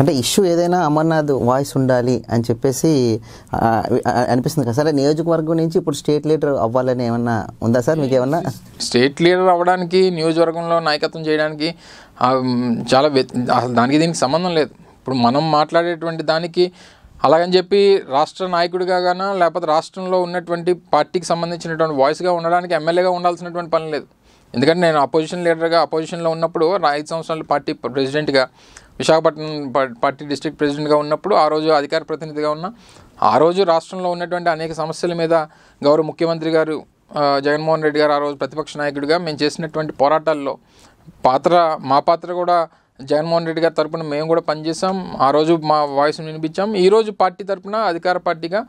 అంటే ఇష్యూ ఏదైనా అమర్నాథ్ వాయిస్ ఉండాలి అని చెప్పేసి అనిపిస్తుంది కదా సార్ నియోజకవర్గం నుంచి ఇప్పుడు స్టేట్ లీడర్ అవ్వాలని ఏమన్నా ఉందా సార్ మీకు ఏమన్నా స్టేట్ లీడర్ అవ్వడానికి నియోజకవర్గంలో నాయకత్వం చేయడానికి చాలా దానికి దీనికి సంబంధం లేదు ఇప్పుడు మనం మాట్లాడేటువంటి దానికి అలాగని చెప్పి రాష్ట్ర నాయకుడిగా గాన లేకపోతే రాష్ట్రంలో ఉన్నటువంటి పార్టీకి సంబంధించినటువంటి వాయిస్గా ఉండడానికి ఎమ్మెల్యేగా ఉండాల్సినటువంటి పని లేదు ఎందుకంటే నేను అపోజిషన్ లీడర్గా అపోజిషన్లో ఉన్నప్పుడు ఐదు సంవత్సరాలు పార్టీ ప్రెసిడెంట్గా విశాఖపట్నం పార్టీ డిస్ట్రిక్ట్ ప్రెసిడెంట్గా ఉన్నప్పుడు ఆ రోజు అధికార ప్రతినిధిగా ఉన్న ఆ రోజు రాష్ట్రంలో ఉన్నటువంటి అనేక సమస్యల మీద గౌరవ ముఖ్యమంత్రి గారు జగన్మోహన్ రెడ్డి గారు ఆ రోజు ప్రతిపక్ష నాయకుడిగా మేము చేసినటువంటి పోరాటాల్లో పాత్ర మా పాత్ర కూడా జగన్మోహన్ రెడ్డి గారి తరపున మేము కూడా పనిచేసాం ఆ రోజు మా వాయిస్ని వినిపించాం ఈరోజు పార్టీ తరపున అధికార పార్టీగా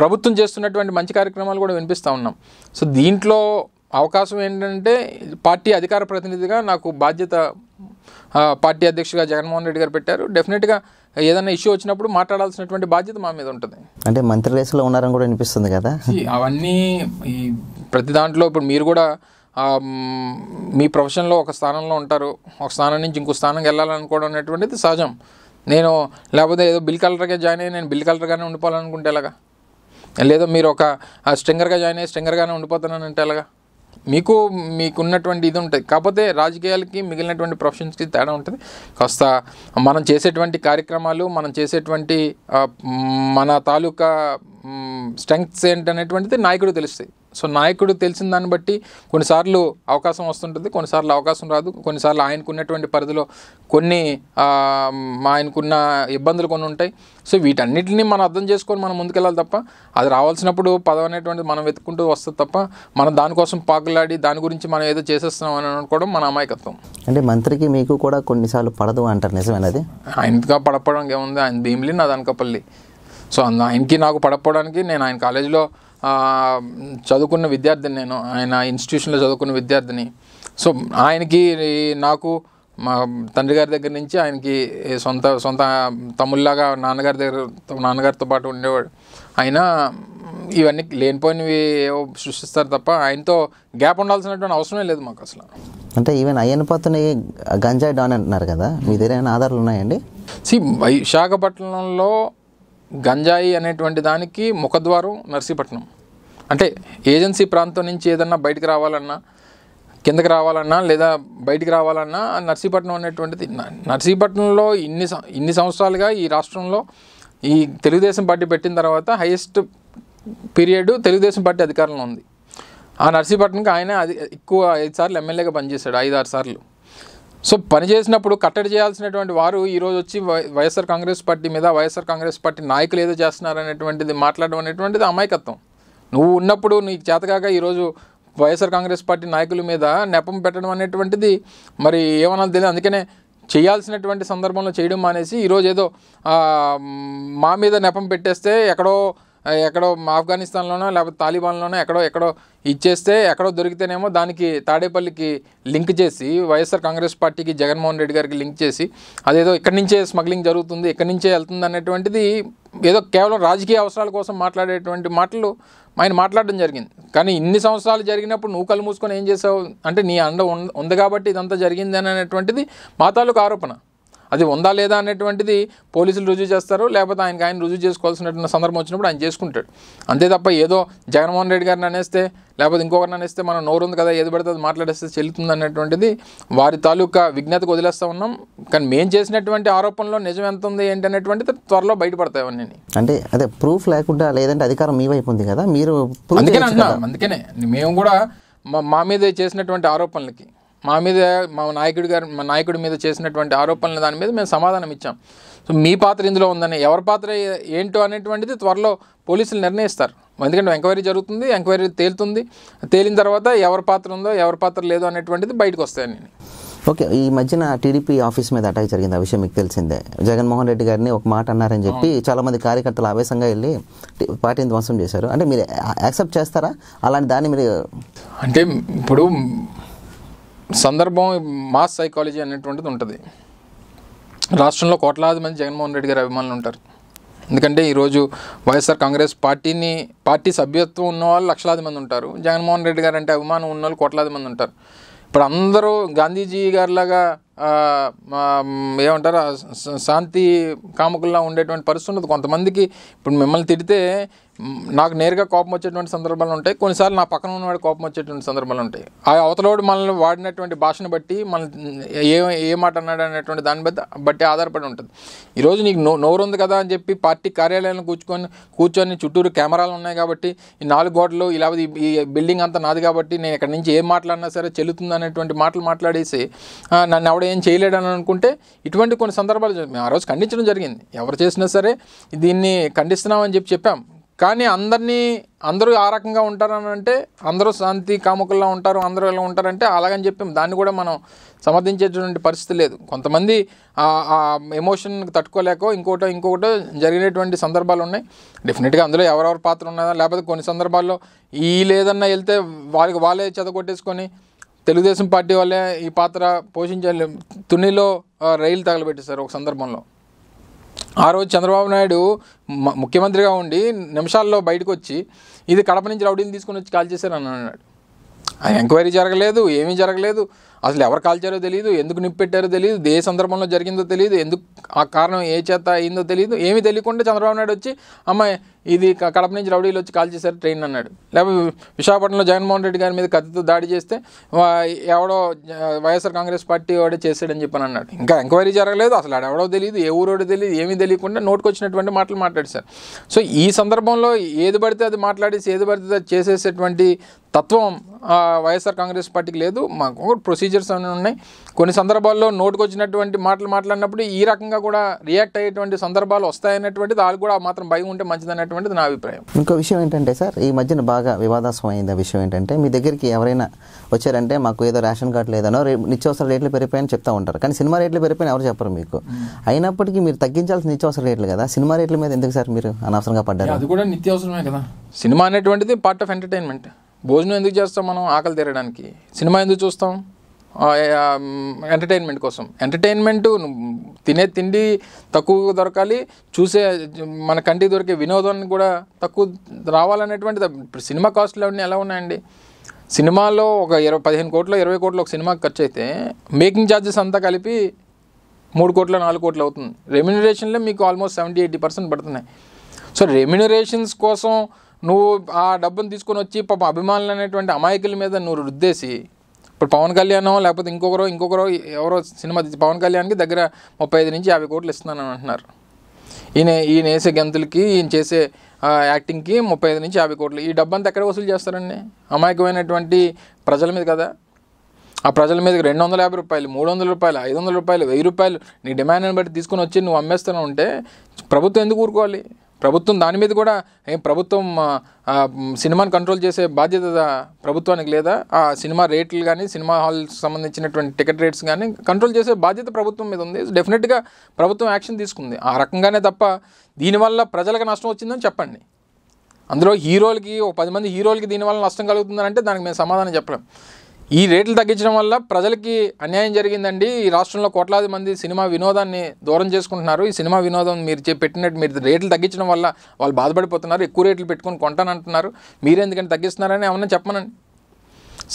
ప్రభుత్వం చేస్తున్నటువంటి మంచి కార్యక్రమాలు కూడా వినిపిస్తూ ఉన్నాం సో దీంట్లో అవకాశం ఏంటంటే పార్టీ అధికార ప్రతినిధిగా నాకు బాధ్యత పార్టీ అధ్యక్షుడిగా జగన్మోహన్ రెడ్డి గారు పెట్టారు డెఫినెట్గా ఏదైనా ఇష్యూ వచ్చినప్పుడు మాట్లాడాల్సినటువంటి బాధ్యత మా మీద ఉంటుంది అంటే మంత్రి రేసులో ఉన్నారని కూడా అనిపిస్తుంది కదా అవన్నీ ఈ ప్రతి దాంట్లో ఇప్పుడు మీరు కూడా మీ ప్రొఫెషన్లో ఒక స్థానంలో ఉంటారు ఒక స్థానం నుంచి ఇంకో స్థానంకి వెళ్ళాలనుకోవడం అనేటువంటిది సహజం నేను లేకపోతే ఏదో బిల్ కలర్గా జాయిన్ అయ్యి నేను బిల్ కలర్గానే ఉండిపోవాలనుకుంటే ఎలాగా లేదో మీరు ఒక స్ట్రింగర్గా జాయిన్ అయ్యి స్ట్రింగర్గానే అంటే ఎలాగా మీకు మీకున్నటువంటి ఇది ఉంటుంది కాకపోతే రాజకీయాలకి మిగిలినటువంటి ప్రొఫెషన్స్కి తేడా ఉంటుంది కాస్త మనం చేసేటువంటి కార్యక్రమాలు మనం చేసేటువంటి మన తాలూకా స్ట్రెంగ్త్స్ ఏంటనేటువంటిది నాయకుడు తెలుస్తాయి సో నాయకుడు తెలిసిన దాన్ని బట్టి కొన్నిసార్లు అవకాశం వస్తుంటుంది కొన్నిసార్లు అవకాశం రాదు కొన్నిసార్లు ఆయనకున్నటువంటి పరిధిలో కొన్ని ఆయనకున్న ఇబ్బందులు కొన్ని ఉంటాయి సో వీటన్నిటిని మనం అర్థం చేసుకొని మనం ముందుకెళ్ళాలి తప్ప అది రావాల్సినప్పుడు పదవి అనేటువంటిది మనం వెతుక్కుంటూ వస్తుంది తప్ప మనం దానికోసం పాకులాడి దాని గురించి మనం ఏదో చేసేస్తున్నాం అని అనుకోవడం మన అమాయకత్వం అంటే మంత్రికి మీకు కూడా కొన్నిసార్లు పడదు అంటారు నిజమైనది ఆయనగా పడపడానికి ఏముంది ఆయన భీమిలి నా దానికపల్లి సో ఆయనకి నాకు పడపోవడానికి నేను ఆయన కాలేజీలో చదువుకున్న విద్యార్థిని నేను ఆయన ఇన్స్టిట్యూషన్లో చదువుకున్న విద్యార్థిని సో ఆయనకి నాకు మా తండ్రి గారి దగ్గర నుంచి ఆయనకి సొంత సొంత తమ్ముళ్ళలాగా నాన్నగారి దగ్గర నాన్నగారితో పాటు ఉండేవాడు ఆయన ఇవన్నీ లేనిపోయినవి సృష్టిస్తారు తప్ప ఆయనతో గ్యాప్ ఉండాల్సినటువంటి అవసరమే లేదు మాకు అసలు అంటే ఈవెన్ అయ్యనపాతుని గంజాయి డాన్ అంటున్నారు కదా మీ దగ్గర ఏమైనా ఆధారాలు ఉన్నాయండి సి విశాఖపట్నంలో గంజాయి అనేటువంటి దానికి ముఖద్వారం నర్సీపట్నం అంటే ఏజెన్సీ ప్రాంతం నుంచి ఏదన్నా బయటకు రావాలన్నా కిందకి రావాలన్నా లేదా బయటికి రావాలన్నా నర్సీపట్నం అనేటువంటిది నర్సీపట్నంలో ఇన్ని ఇన్ని సంవత్సరాలుగా ఈ రాష్ట్రంలో ఈ తెలుగుదేశం పార్టీ పెట్టిన తర్వాత హైయెస్ట్ పీరియడ్ తెలుగుదేశం పార్టీ అధికారంలో ఉంది ఆ నర్సీపట్నంకి ఆయన అది ఎక్కువ ఐదు సార్లు ఎమ్మెల్యేగా పనిచేశాడు ఐదు ఆరు సార్లు సో పనిచేసినప్పుడు కట్టడి చేయాల్సినటువంటి వారు ఈరోజు వచ్చి వైఎస్ఆర్ కాంగ్రెస్ పార్టీ మీద వైఎస్ఆర్ కాంగ్రెస్ పార్టీ నాయకులు ఏదో చేస్తున్నారు అనేటువంటిది మాట్లాడడం అనేటువంటిది అమాయకత్వం నువ్వు ఉన్నప్పుడు నీకు చేతకాక ఈరోజు వైఎస్ఆర్ కాంగ్రెస్ పార్టీ నాయకుల మీద నెపం పెట్టడం అనేటువంటిది మరి ఏమన్నా తెలియదు అందుకనే చేయాల్సినటువంటి సందర్భంలో చేయడం మానేసి ఈరోజు ఏదో మా మీద నెపం పెట్టేస్తే ఎక్కడో ఎక్కడో ఆఫ్ఘనిస్తాన్లోనో లేకపోతే తాలిబాన్లోనో ఎక్కడో ఎక్కడో ఇచ్చేస్తే ఎక్కడో దొరికితేనేమో దానికి తాడేపల్లికి లింక్ చేసి వైఎస్ఆర్ కాంగ్రెస్ పార్టీకి జగన్మోహన్ రెడ్డి గారికి లింక్ చేసి అదేదో ఇక్కడి నుంచే స్మగ్లింగ్ జరుగుతుంది ఇక్కడి నుంచే వెళ్తుంది అనేటువంటిది ఏదో కేవలం రాజకీయ అవసరాల కోసం మాట్లాడేటువంటి మాటలు ఆయన మాట్లాడడం జరిగింది కానీ ఇన్ని సంవత్సరాలు జరిగినప్పుడు నువ్వు కళ్ళు మూసుకొని ఏం చేసావు అంటే నీ అండ ఉంది కాబట్టి ఇదంతా జరిగింది అనేటువంటిది మాతాలకు ఆరోపణ అది ఉందా లేదా అనేటువంటిది పోలీసులు రుజువు చేస్తారు లేకపోతే ఆయనకి ఆయన రుజువు చేసుకోవాల్సినటువంటి సందర్భం వచ్చినప్పుడు ఆయన చేసుకుంటాడు అంతే తప్ప ఏదో జగన్మోహన్ రెడ్డి గారిని అనేస్తే లేకపోతే ఇంకొకరిని అనేస్తే మనం నోరు ఉంది కదా ఏది పడితే అది మాట్లాడేస్తే చెల్లుతుంది అనేటువంటిది వారి తాలూకా విజ్ఞతకు వదిలేస్తూ ఉన్నాం కానీ మేము చేసినటువంటి ఆరోపణలో నిజం ఎంత ఉంది ఏంటి అనేటువంటిది త్వరలో బయటపడతాయి అవన్నీ అంటే అదే ప్రూఫ్ లేకుండా లేదంటే అధికారం మీ వైపు ఉంది కదా మీరు అందుకనే అంటున్నాం అందుకనే మేము కూడా మా మీద చేసినటువంటి ఆరోపణలకి మా మీద మా నాయకుడి గారి మా నాయకుడి మీద చేసినటువంటి ఆరోపణల దాని మీద మేము సమాధానం ఇచ్చాం సో మీ పాత్ర ఇందులో ఉందని ఎవరి పాత్ర ఏంటో అనేటువంటిది త్వరలో పోలీసులు నిర్ణయిస్తారు ఎందుకంటే ఎంక్వైరీ జరుగుతుంది ఎంక్వైరీ తేలుతుంది తేలిన తర్వాత ఎవరి పాత్ర ఉందో ఎవరి పాత్ర లేదో అనేటువంటిది బయటకు వస్తాయని ఓకే ఈ మధ్యన టీడీపీ ఆఫీస్ మీద అటాక్ జరిగింది ఆ విషయం మీకు తెలిసిందే జగన్మోహన్ రెడ్డి గారిని ఒక మాట అన్నారని చెప్పి చాలామంది కార్యకర్తలు ఆవేశంగా వెళ్ళి పార్టీని ధ్వంసం చేశారు అంటే మీరు యాక్సెప్ట్ చేస్తారా అలాంటి దాన్ని మీరు అంటే ఇప్పుడు సందర్భం మాస్ సైకాలజీ అనేటువంటిది ఉంటుంది రాష్ట్రంలో కోట్లాది మంది జగన్మోహన్ రెడ్డి గారి అభిమానులు ఉంటారు ఎందుకంటే ఈరోజు వైఎస్ఆర్ కాంగ్రెస్ పార్టీని పార్టీ సభ్యత్వం ఉన్న వాళ్ళు లక్షలాది మంది ఉంటారు జగన్మోహన్ రెడ్డి గారు అంటే అభిమానం ఉన్న వాళ్ళు కోట్లాది మంది ఉంటారు ఇప్పుడు అందరూ గాంధీజీ గారిలాగా ఏమంటారు శాంతి కాముకుల్లా ఉండేటువంటి పరిస్థితి ఉండదు కొంతమందికి ఇప్పుడు మిమ్మల్ని తిడితే నాకు నేరుగా కోపం వచ్చేటువంటి సందర్భాలు ఉంటాయి కొన్నిసార్లు నా పక్కన ఉన్నవాడు కోపం వచ్చేటువంటి సందర్భాలు ఉంటాయి ఆ అవతలవాడు మనల్ని వాడినటువంటి భాషను బట్టి మన ఏ ఏ మాట అన్నాడు అనేటువంటి దాన్ని బట్టి బట్టి ఆధారపడి ఉంటుంది ఈరోజు నీకు నో నోరు ఉంది కదా అని చెప్పి పార్టీ కార్యాలయాలను కూర్చుకొని కూర్చొని చుట్టూరు కెమెరాలు ఉన్నాయి కాబట్టి ఈ నాలుగు గోడలు ఇలా ఈ బిల్డింగ్ అంతా నాది కాబట్టి నేను ఇక్కడ నుంచి ఏం మాట్లాడినా సరే చెల్లుతుంది అనేటువంటి మాటలు మాట్లాడేసి నన్ను ఎవడ ఏం చేయలేడని అనుకుంటే ఇటువంటి కొన్ని సందర్భాలు ఆ రోజు ఖండించడం జరిగింది ఎవరు చేసినా సరే దీన్ని ఖండిస్తున్నామని చెప్పి చెప్పాం కానీ అందరినీ అందరూ ఆ రకంగా అని అంటే అందరూ శాంతి కాముకుల్లో ఉంటారు అందరూ ఇలా ఉంటారంటే అలాగని చెప్పి దాన్ని కూడా మనం సమర్థించేటువంటి పరిస్థితి లేదు కొంతమంది ఆ ఎమోషన్ తట్టుకోలేక ఇంకోటో ఇంకొకటో జరిగినటువంటి సందర్భాలు ఉన్నాయి డెఫినెట్గా అందులో ఎవరెవరి పాత్ర ఉన్నదా లేకపోతే కొన్ని సందర్భాల్లో ఈ లేదన్నా వెళ్తే వాళ్ళకి వాళ్ళే చదవగొట్టేసుకొని తెలుగుదేశం పార్టీ వాళ్ళే ఈ పాత్ర పోషించాలి తునిలో రైలు తగలబెట్టేశారు ఒక సందర్భంలో ఆ రోజు చంద్రబాబు నాయుడు ముఖ్యమంత్రిగా ఉండి నిమిషాల్లో బయటకు వచ్చి ఇది కడప నుంచి రౌడీని తీసుకుని వచ్చి కాల్ చేశారు అన్నాడు ఎంక్వైరీ జరగలేదు ఏమీ జరగలేదు అసలు ఎవరు కాల్చారో తెలియదు ఎందుకు నిప్పెట్టారో తెలియదు ఏ సందర్భంలో జరిగిందో తెలియదు ఎందుకు ఆ కారణం ఏ చేత అయిందో తెలియదు ఏమీ తెలియకుండా చంద్రబాబు నాయుడు వచ్చి అమ్మాయి ఇది కడప నుంచి రౌడీలు వచ్చి కాల్ చేశారు ట్రైన్ అన్నాడు లేకపోతే విశాఖపట్నంలో జగన్మోహన్ రెడ్డి గారి మీద కత్తితో దాడి చేస్తే ఎవడో వైఎస్ఆర్ కాంగ్రెస్ పార్టీ వాడే చేశాడని చెప్పని అన్నాడు ఇంకా ఎంక్వైరీ జరగలేదు అసలు ఎవడో తెలియదు ఏ ఊరోడో తెలియదు ఏమీ తెలియకుండా వచ్చినటువంటి మాటలు మాట్లాడు సార్ సో ఈ సందర్భంలో ఏది పడితే అది మాట్లాడేసి ఏది పడితే అది చేసేసేటువంటి తత్వం వైఎస్ఆర్ కాంగ్రెస్ పార్టీకి లేదు మాకు ప్రొసీజర్ ప్రొసీజర్స్ అని ఉన్నాయి కొన్ని సందర్భాల్లో వచ్చినటువంటి మాటలు మాట్లాడినప్పుడు ఈ రకంగా కూడా రియాక్ట్ అయ్యేటువంటి సందర్భాలు వస్తాయనేటువంటిది వాళ్ళు కూడా మాత్రం భయం ఉంటే అనేటువంటిది నా అభిప్రాయం ఇంకో విషయం ఏంటంటే సార్ ఈ మధ్యన బాగా అయిన విషయం ఏంటంటే మీ దగ్గరికి ఎవరైనా వచ్చారంటే మాకు ఏదో రేషన్ కార్డు లేదనో నిత్యావసర రేట్లు పెరిగిపోయాయని చెప్తా ఉంటారు కానీ సినిమా రేట్లు పెరిగిపోయినా ఎవరు చెప్పరు మీకు అయినప్పటికీ మీరు తగ్గించాల్సిన నిత్యావసర రేట్లు కదా సినిమా రేట్ల మీద ఎందుకు సార్ మీరు అనవసరంగా పడ్డారు అది కూడా నిత్యావసరమే కదా సినిమా అనేటువంటిది పార్ట్ ఆఫ్ ఎంటర్టైన్మెంట్ భోజనం ఎందుకు చేస్తాం మనం ఆకలి తీరడానికి సినిమా ఎందుకు చూస్తాం ఎంటర్టైన్మెంట్ కోసం ఎంటర్టైన్మెంట్ తినే తిండి తక్కువ దొరకాలి చూసే మన కంటికి దొరికే వినోదాన్ని కూడా తక్కువ రావాలనేటువంటి ఇప్పుడు సినిమా కాస్ట్లు అవన్నీ ఎలా ఉన్నాయండి సినిమాలో ఒక ఇరవై పదిహేను కోట్లు ఇరవై కోట్లు ఒక సినిమాకి ఖర్చు అయితే మేకింగ్ ఛార్జెస్ అంతా కలిపి మూడు కోట్ల నాలుగు కోట్లు అవుతుంది రెమ్యునరేషన్లో మీకు ఆల్మోస్ట్ సెవెంటీ ఎయిటీ పర్సెంట్ పడుతున్నాయి సో రెమ్యునరేషన్స్ కోసం నువ్వు ఆ డబ్బును తీసుకొని వచ్చి పాప అభిమానులు అనేటువంటి అమాయకుల మీద నువ్వు రుద్దేసి ఇప్పుడు పవన్ కళ్యాణ్ లేకపోతే ఇంకొకరో ఇంకొకరో ఎవరో సినిమా పవన్ కళ్యాణ్కి దగ్గర ముప్పై ఐదు నుంచి యాభై కోట్లు ఇస్తున్నాను అంటున్నారు ఈయన ఈయన వేసే గంతులకి ఈయన చేసే యాక్టింగ్కి ముప్పై ఐదు నుంచి యాభై కోట్లు ఈ డబ్బంతా ఎక్కడ వసూలు చేస్తారండి అమాయకమైనటువంటి ప్రజల మీద కదా ఆ ప్రజల మీద రెండు వందల యాభై రూపాయలు మూడు వందల రూపాయలు ఐదు వందల రూపాయలు వెయ్యి రూపాయలు నీ డిమాండ్ని బట్టి తీసుకుని వచ్చి నువ్వు అమ్మేస్తూనే ఉంటే ప్రభుత్వం ఎందుకు ఊరుకోవాలి ప్రభుత్వం దాని మీద కూడా ప్రభుత్వం సినిమాను కంట్రోల్ చేసే బాధ్యత ప్రభుత్వానికి లేదా ఆ సినిమా రేట్లు కానీ సినిమా హాల్ సంబంధించినటువంటి టికెట్ రేట్స్ కానీ కంట్రోల్ చేసే బాధ్యత ప్రభుత్వం మీద ఉంది డెఫినెట్గా ప్రభుత్వం యాక్షన్ తీసుకుంది ఆ రకంగానే తప్ప దీనివల్ల ప్రజలకు నష్టం వచ్చిందని చెప్పండి అందులో హీరోలకి ఒక పది మంది హీరోలకి దీనివల్ల నష్టం కలుగుతుందని అంటే దానికి మేము సమాధానం చెప్పలేం ఈ రేట్లు తగ్గించడం వల్ల ప్రజలకి అన్యాయం జరిగిందండి ఈ రాష్ట్రంలో కోట్లాది మంది సినిమా వినోదాన్ని దూరం చేసుకుంటున్నారు ఈ సినిమా వినోదం మీరు పెట్టినట్టు మీరు రేట్లు తగ్గించడం వల్ల వాళ్ళు బాధపడిపోతున్నారు ఎక్కువ రేట్లు పెట్టుకొని కొంటానంటున్నారు మీరెందుకని తగ్గిస్తున్నారని ఏమన్నా చెప్పనండి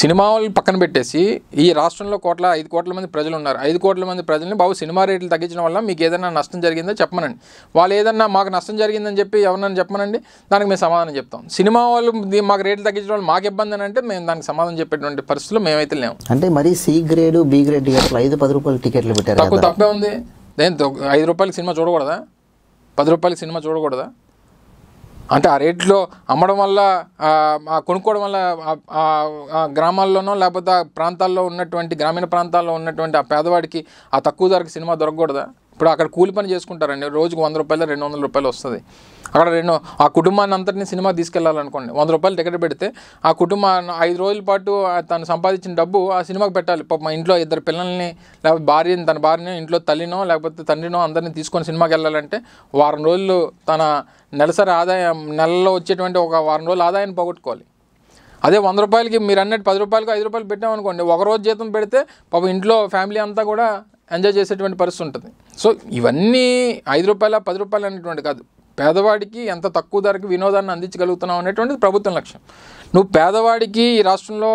సినిమా వాళ్ళు పక్కన పెట్టేసి ఈ రాష్ట్రంలో కోట్ల ఐదు కోట్ల మంది ప్రజలు ఉన్నారు ఐదు కోట్ల మంది ప్రజల్ని బాబు సినిమా రేట్లు తగ్గించడం వల్ల మీకు ఏదైనా నష్టం జరిగిందో చెప్పమనండి వాళ్ళు ఏదన్నా మాకు నష్టం జరిగిందని చెప్పి ఎవరన్నా చెప్పమనండి దానికి మేము సమాధానం చెప్తాం సినిమా వాళ్ళు మాకు రేట్లు తగ్గించడం వల్ల మాకు ఇబ్బంది అని అంటే మేము దానికి సమాధానం చెప్పేటువంటి పరిస్థితులు మేమైతే లేము అంటే మరి సి గ్రేడ్ బి గ్రేడ్ టికెట్లు ఐదు పది రూపాయలు టికెట్లు పెట్టారు తప్పే ఉంది దేని ఐదు రూపాయలకి సినిమా చూడకూడదా పది రూపాయలకి సినిమా చూడకూడదా అంటే ఆ రేట్లో అమ్మడం వల్ల కొనుక్కోవడం వల్ల గ్రామాల్లోనో లేకపోతే ప్రాంతాల్లో ఉన్నటువంటి గ్రామీణ ప్రాంతాల్లో ఉన్నటువంటి ఆ పేదవాడికి ఆ తక్కువ ధరకు సినిమా దొరకకూడదా ఇప్పుడు అక్కడ కూలి పని చేసుకుంటారండి రోజుకు వంద రూపాయలు రెండు వందల రూపాయలు వస్తుంది అక్కడ రెండు ఆ కుటుంబాన్ని అంతటినీ సినిమా తీసుకెళ్లాలనుకోండి వంద రూపాయలు టికెట్ పెడితే ఆ కుటుంబాన్ని ఐదు రోజుల పాటు తను సంపాదించిన డబ్బు ఆ సినిమాకి పెట్టాలి మా ఇంట్లో ఇద్దరు పిల్లల్ని లేకపోతే భార్యని తన భార్యని ఇంట్లో తల్లినో లేకపోతే తండ్రినో అందరిని తీసుకొని సినిమాకి వెళ్ళాలంటే వారం రోజులు తన నెలసరి ఆదాయం నెలలో వచ్చేటువంటి ఒక వారం రోజులు ఆదాయాన్ని పోగొట్టుకోవాలి అదే వంద రూపాయలకి మీరు అన్నట్టు పది రూపాయలకు ఐదు రూపాయలు పెట్టామనుకోండి ఒక రోజు జీతం పెడితే పాపం ఇంట్లో ఫ్యామిలీ అంతా కూడా ఎంజాయ్ చేసేటువంటి పరిస్థితి ఉంటుంది సో ఇవన్నీ ఐదు రూపాయల పది రూపాయలు అనేటువంటి కాదు పేదవాడికి ఎంత తక్కువ ధరకు వినోదాన్ని అందించగలుగుతున్నావు అనేటువంటిది ప్రభుత్వం లక్ష్యం నువ్వు పేదవాడికి ఈ రాష్ట్రంలో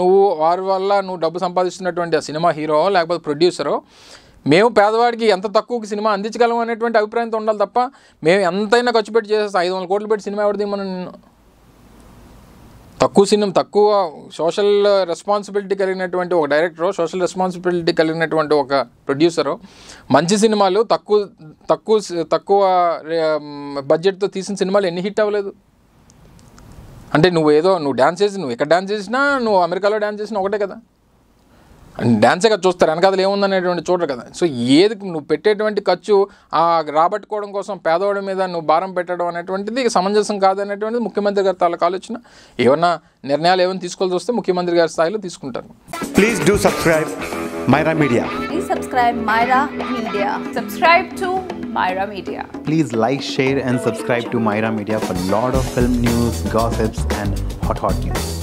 నువ్వు వారి వల్ల నువ్వు డబ్బు సంపాదిస్తున్నటువంటి ఆ సినిమా హీరో లేకపోతే ప్రొడ్యూసరో మేము పేదవాడికి ఎంత తక్కువకి సినిమా అందించగలం అనేటువంటి అభిప్రాయంతో ఉండాలి తప్ప మేము ఎంతైనా ఖర్చు పెట్టి చేసేస్తాం ఐదు వందల కోట్లు పెట్టి సినిమా ఎవరిది మనం తక్కువ సినిమా తక్కువ సోషల్ రెస్పాన్సిబిలిటీ కలిగినటువంటి ఒక డైరెక్టరు సోషల్ రెస్పాన్సిబిలిటీ కలిగినటువంటి ఒక ప్రొడ్యూసరు మంచి సినిమాలు తక్కువ తక్కువ తక్కువ బడ్జెట్తో తీసిన సినిమాలు ఎన్ని హిట్ అవ్వలేదు అంటే నువ్వు ఏదో నువ్వు డ్యాన్స్ చేసి నువ్వు ఎక్కడ డ్యాన్స్ చేసినా నువ్వు అమెరికాలో డ్యాన్స్ చేసినా ఒకటే కదా అండ్ కదా చూస్తారు ఏముంది ఏముందనేటువంటి చూడరు కదా సో ఏది నువ్వు పెట్టేటువంటి ఖర్చు ఆ రాబట్టుకోవడం కోసం పేదవాడి మీద నువ్వు భారం పెట్టడం అనేటువంటిది సమంజసం కాదనేటువంటిది ముఖ్యమంత్రి గారి తాలూకా ఆలోచన ఏమన్నా నిర్ణయాలు ఏమైనా తీసుకోవాల్సి వస్తే ముఖ్యమంత్రి గారి స్థాయిలో తీసుకుంటారు please do subscribe Myra Media please subscribe Myra Media subscribe to Myra Media. Please like, share, and subscribe to Myra Media for a lot of film news, gossips, and hot hot news.